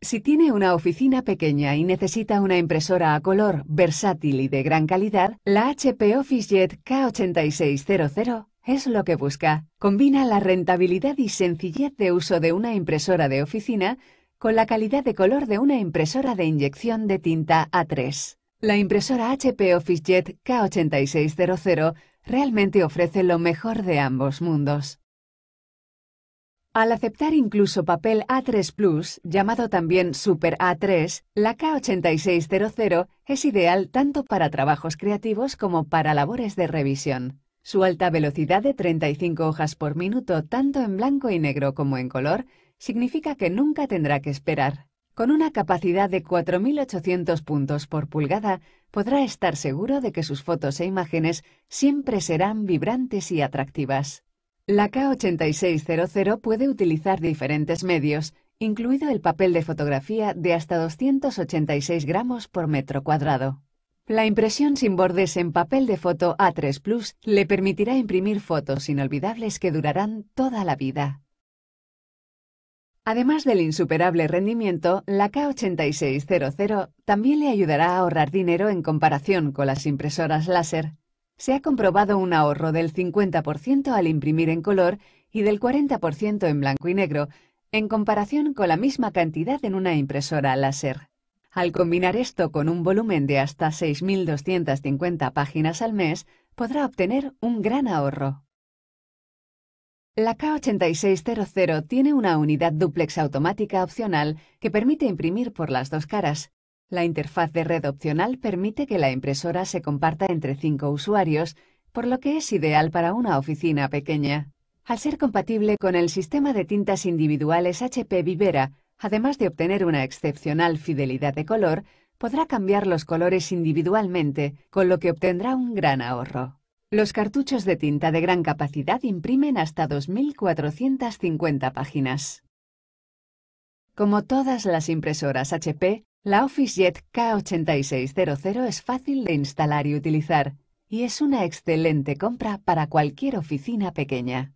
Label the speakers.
Speaker 1: Si tiene una oficina pequeña y necesita una impresora a color versátil y de gran calidad, la HP OfficeJet K8600 es lo que busca. Combina la rentabilidad y sencillez de uso de una impresora de oficina con la calidad de color de una impresora de inyección de tinta A3. La impresora HP OfficeJet K8600 realmente ofrece lo mejor de ambos mundos. Al aceptar incluso papel A3 Plus, llamado también Super A3, la K8600 es ideal tanto para trabajos creativos como para labores de revisión. Su alta velocidad de 35 hojas por minuto, tanto en blanco y negro como en color, significa que nunca tendrá que esperar. Con una capacidad de 4.800 puntos por pulgada, podrá estar seguro de que sus fotos e imágenes siempre serán vibrantes y atractivas. La K8600 puede utilizar diferentes medios, incluido el papel de fotografía de hasta 286 gramos por metro cuadrado. La impresión sin bordes en papel de foto A3 Plus le permitirá imprimir fotos inolvidables que durarán toda la vida. Además del insuperable rendimiento, la K8600 también le ayudará a ahorrar dinero en comparación con las impresoras láser, se ha comprobado un ahorro del 50% al imprimir en color y del 40% en blanco y negro, en comparación con la misma cantidad en una impresora láser. Al combinar esto con un volumen de hasta 6.250 páginas al mes, podrá obtener un gran ahorro. La K8600 tiene una unidad duplex automática opcional que permite imprimir por las dos caras, la interfaz de red opcional permite que la impresora se comparta entre cinco usuarios, por lo que es ideal para una oficina pequeña. Al ser compatible con el sistema de tintas individuales HP Vivera, además de obtener una excepcional fidelidad de color, podrá cambiar los colores individualmente, con lo que obtendrá un gran ahorro. Los cartuchos de tinta de gran capacidad imprimen hasta 2.450 páginas. Como todas las impresoras HP, la OfficeJet K8600 es fácil de instalar y utilizar, y es una excelente compra para cualquier oficina pequeña.